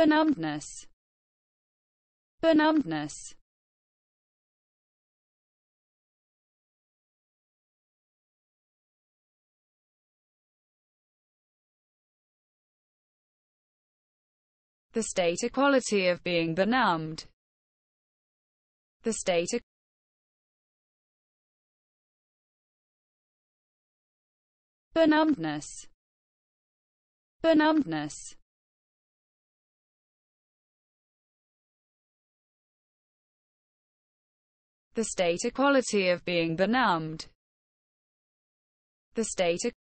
benumbness, benumbness. The state equality of being benumbed. The state benumbness, benumbness. The state equality of being benumbed. The state